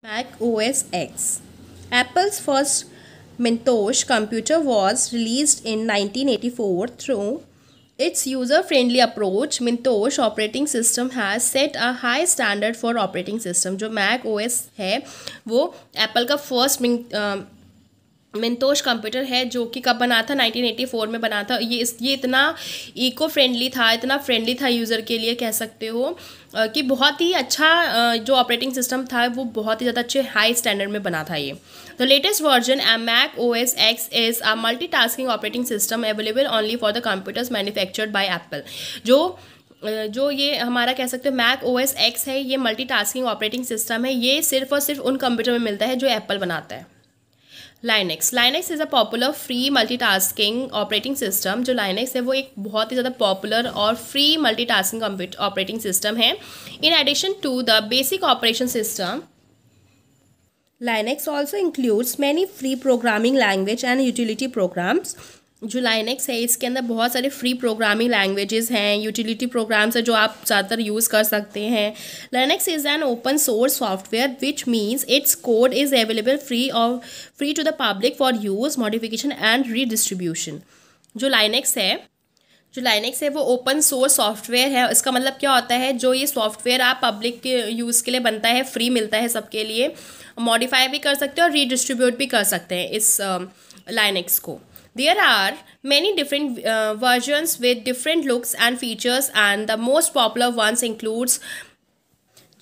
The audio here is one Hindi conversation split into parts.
Mac OS X. Apple's first Macintosh computer was released in 1984 through its user-friendly approach. Macintosh operating system has set a high standard for operating system. So Mac OS है वो Apple का first um, मिनतोश कंप्यूटर है जो कि कब बना था 1984 में बना था ये इस ये इतना इको फ्रेंडली था इतना फ्रेंडली था यूज़र के लिए कह सकते हो कि बहुत ही अच्छा जो ऑपरेटिंग सिस्टम था वो बहुत ही ज़्यादा अच्छे हाई स्टैंडर्ड में बना था ये the latest version M Mac O S X is a multi tasking operating system available only for the computers manufactured by Apple जो जो ये हमारा कह सकते हो मैक ओ एस एक्स है ये मल्टी टास्किंग ऑपरेटिंग सिस्टम है ये सिर्फ और सिर्फ उन कंप्यूटर में मिलता है जो एप्पल बनाता है Linux Linux is a popular free multitasking operating system जो लाइनेक्स है वो एक बहुत ही ज़्यादा पॉपुलर और फ्री मल्टीटास्किंग ऑपरेटिंग सिस्टम है in addition to the basic operation system Linux also includes many free programming language and utility programs जो लाइनेक्स है इसके अंदर बहुत सारे फ्री प्रोग्रामिंग लैंग्वेजेस हैं यूटिलिटी प्रोग्राम्स हैं जो आप ज़्यादातर यूज़ कर सकते हैं Linux is an open source software which means its code is available free और free to the public for use modification and redistribution जो लाइनेक्स है जो लाइनेक्स है वो ओपन सोर्स सॉफ्टवेयर है इसका मतलब क्या होता है जो ये सॉफ्टवेयर आप पब्लिक के यूज़ के लिए बनता है फ्री मिलता है सबके लिए मॉडिफाई भी कर सकते हैं और रीडिस्ट्रीब्यूट भी कर सकते हैं इस लाइनेक्स को There are many different uh, versions with different looks and features and the most popular ones includes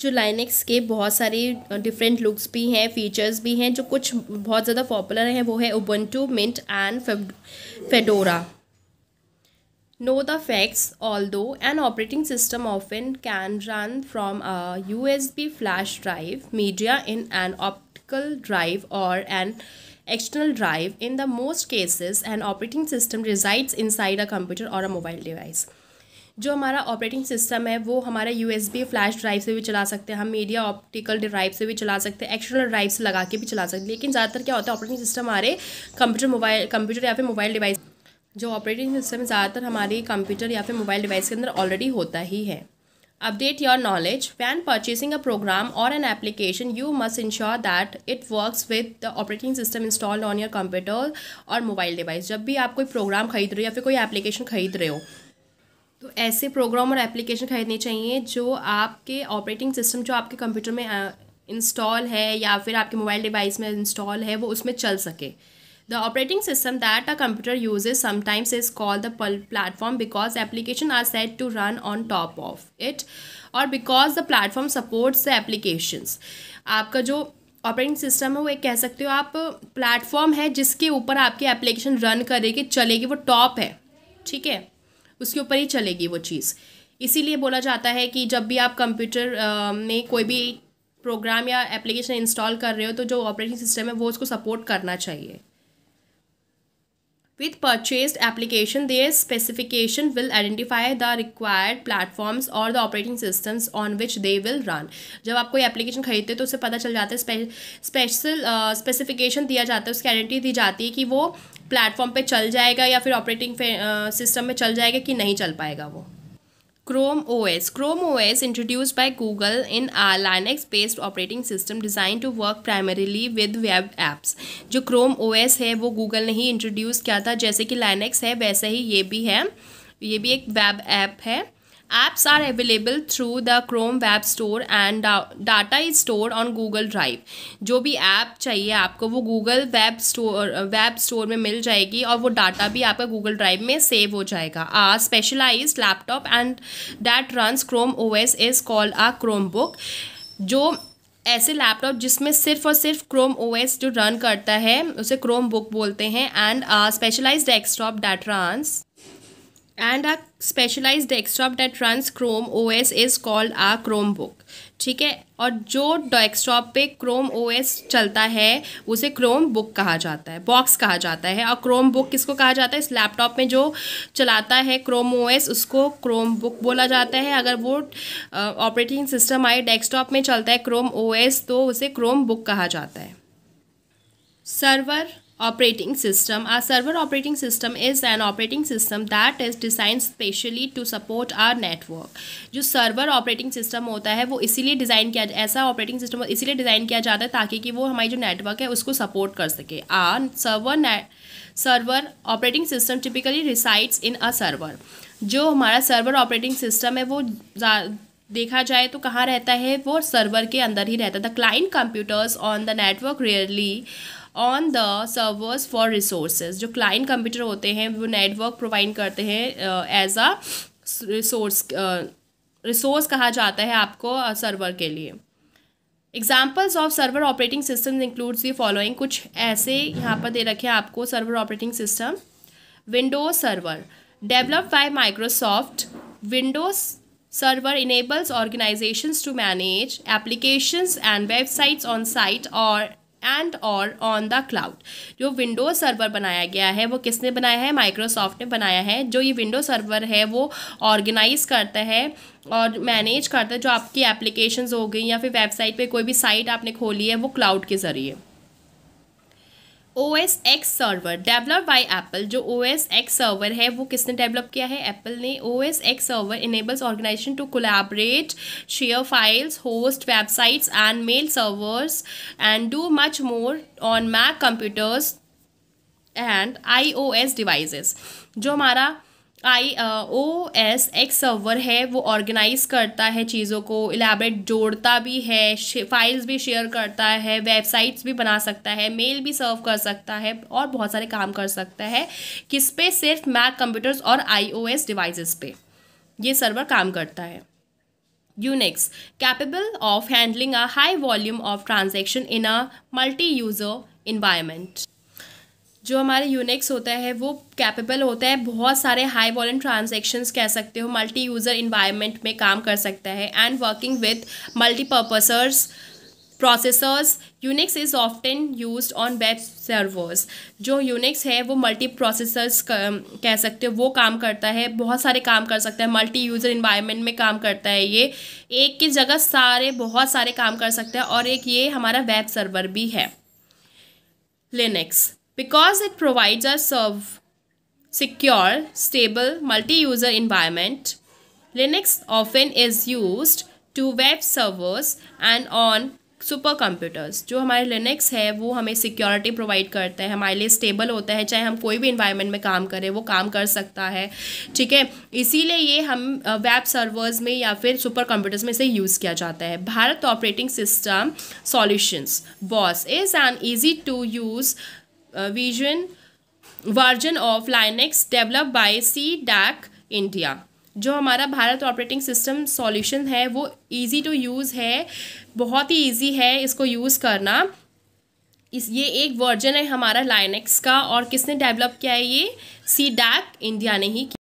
जो लाइनिक्स के बहुत सारे डिफरेंट uh, लुक्स भी हैं फीचर्स भी हैं जो कुछ बहुत ज़्यादा पॉपुलर हैं वो है Ubuntu Mint and Know the facts, although an operating system often can run from a USB flash drive, media in an optical drive or an external drive, in the most cases an operating system resides inside a computer or a mobile device. जो हमारा ऑपरेटिंग सिस्टम है वो हमारा U S B flash drive से भी चला सकते हैं हम मीडिया ऑप्टिकल ड्राइव से भी चला सकते हैं एक्सटर्नल ड्राइव से लगा के भी चला सकते हैं लेकिन ज़्यादातर क्या होता है ऑपरेटिंग सिस्टम हमारे कंप्यूटर मोबाइल कंप्यूटर या फिर मोबाइल डिवाइस जो ऑपरेटिंग सिस्टम ज़्यादातर हमारे कंप्यूटर या फिर मोबाइल डिवाइस के अंदर ऑलरेडी होता ही है Update your knowledge. When purchasing a program or an application, you must ensure that it works with the operating system installed on your computer or mobile device. jab bhi aap koi program khareed rahe ho ya fir koi application khareed rahe ho तो ऐसे प्रोग्राम और एप्लीकेशन खरीदने चाहिए जो आपके ऑपरेटिंग सिस्टम जो आपके कंप्यूटर में इंस्टॉल है या फिर आपके मोबाइल डिवाइस में इंस्टॉल है वो उसमें चल सके The operating system that a computer uses sometimes is called the platform because applications are said to run on top of it or because the platform supports the applications. आपका जो ऑपरेटिंग सिस्टम है वो एक कह सकते हो आप प्लेटफॉर्म है जिसके ऊपर आपकी एप्लीकेशन रन करेगी चलेगी वो टॉप है ठीक है उसके ऊपर ही चलेगी वो चीज़ इसीलिए बोला जाता है कि जब भी आप कंप्यूटर में कोई भी प्रोग्राम या एप्लीकेशन इंस्टॉल कर रहे हो तो जो ऑपरेटिंग सिस्टम है वो उसको सपोर्ट करना चाहिए With purchased application, their specification will identify the required platforms or the operating systems on which they will run. जब आप कोई एप्लीकेशन खरीदते हो तो उसे पता चल जाता है स्पेशल स्पेसिफिकेशन दिया जाता है उसकी गारंटी दी जाती है कि वो प्लेटफॉर्म पे चल जाएगा या फिर ऑपरेटिंग सिस्टम में चल जाएगा कि नहीं चल पाएगा वो Chrome OS. Chrome OS introduced by Google in a Linux-based operating system designed to work primarily with web apps. जो Chrome OS है वो Google ने ही introduce किया था जैसे कि Linux है वैसे ही ये भी है ये भी एक web app है Apps are available through the Chrome Web Store and data is stored on Google Drive. जो भी app चाहिए आपको वो Google Web Store web store में मिल जाएगी और वो data भी आपका Google Drive में save हो जाएगा a specialized laptop and that runs chrome os is called a chromebook Chrome जो ऐसे लैपटॉप जिसमें सिर्फ और सिर्फ क्रोम ओएस जो रन करता है उसे क्रोम बुक बोलते हैं and specialized desktop that runs and a specialize desktop that runs Chrome O S is called a Chromebook ठीक है और जो डेस्कटॉप पे क्रोम ओ एस चलता है उसे क्रोम बुक कहा जाता है बॉक्स कहा जाता है और क्रोम बुक किसको कहा जाता है इस लैपटॉप में जो चलाता है क्रोम ओ एस उसको क्रोम बुक बोला जाता है अगर वो ऑपरेटिंग सिस्टम आए डेस्कटॉप में चलता है क्रोम ओ एस तो उसे क्रोम बुक कहा जाता है server operating system a server operating system is an operating system that is designed specially to support our network jo server operating system hota hai wo isliye design किया aisa operating system isliye design kiya jata hai taki ki wo hamari jo network hai usko support kar sake a server server operating system typically resides in a server jo hamara server operating system hai wo देखा जाए तो कहाँ रहता है वो सर्वर के अंदर ही रहता है the client computers on the network rarely on the servers for resources जो क्लाइंट कंप्यूटर होते हैं वो नेटवर्क प्रोवाइड करते हैं एज अ रिसोर्स रिसोर्स कहा जाता है आपको सर्वर uh, के लिए examples of server operating system includes ये फॉलोइंग कुछ ऐसे यहाँ पर दे रखे हैं आपको server operating system Windows Server developed by Microsoft Windows Server enables organizations to manage applications and websites on site और एंड और ऑन द क्लाउड जो विंडोज सर्वर बनाया गया है वो किसने बनाया है माइक्रोसॉफ्ट ने बनाया है जो ये विंडो सर्वर है वो ऑर्गेनाइज करता है और मैनेज करता है जो आपकी एप्लीकेशंस हो गई या फिर वेबसाइट पे कोई भी साइट आपने खोली है वो क्लाउड के ज़रिए O S X server develop by Apple जो ओ एस एक्स सर्वर है वो किसने डेवलप किया है एप्पल ने O S X server enables organization to collaborate share files host websites and mail servers and do much more on Mac computers and I O S devices जो हमारा I O S X server है वो ऑर्गेनाइज करता है चीज़ों को इलेबरेट जोड़ता भी है फाइल्स भी शेयर करता है वेबसाइट्स भी बना सकता है मेल भी सर्व कर सकता है और बहुत सारे काम कर सकता है किस पे सिर्फ मैक कंप्यूटर्स और आई ओ एस डिवाइसेस पे ये सर्वर काम करता है Unix capable of handling a high volume of transaction in a multi user environment जो हमारे यूनिक्स होता है वो कैपेबल होता है बहुत सारे हाई वॉल्यूम ट्रांजेक्शन्स कह सकते हो मल्टी यूज़र इन्वायरमेंट में काम कर सकता है and working with multipurposes processors Unix is often use on web servers जो यूनिक्स है वो मल्टी प्रोसेसर्स कह सकते हो वो काम करता है बहुत सारे काम कर सकता है मल्टी यूज़र इन्वायरमेंट में काम करता है ये एक की जगह सारे बहुत सारे काम कर सकता है और एक ये हमारा वेब सर्वर भी है Linux because it provides a secure, stable, multi-user environment. Linux often is used to web servers and on super computers जो हमारे लिनक्स है वो हमें सिक्योरिटी प्रोवाइड करते हैं हमारे लिए स्टेबल होता है चाहे हम कोई भी इन्वायरमेंट में काम करें वो काम कर सकता है ठीक है इसीलिए ये हम वेब सर्वर्स में या फिर सुपर कंप्यूटर्स में इसे यूज़ किया जाता है Bharat operating system solutions BOSS is an easy to use vision version of Linux develop by C DAC India जो हमारा भारत ऑपरेटिंग सिस्टम सॉल्यूशन है वो इजी टू यूज़ है बहुत ही इजी है इसको यूज़ करना इस ये एक वर्जन है हमारा लाइनेक्स का और किसने डेवलप किया है ये सी डैक इंडिया ने ही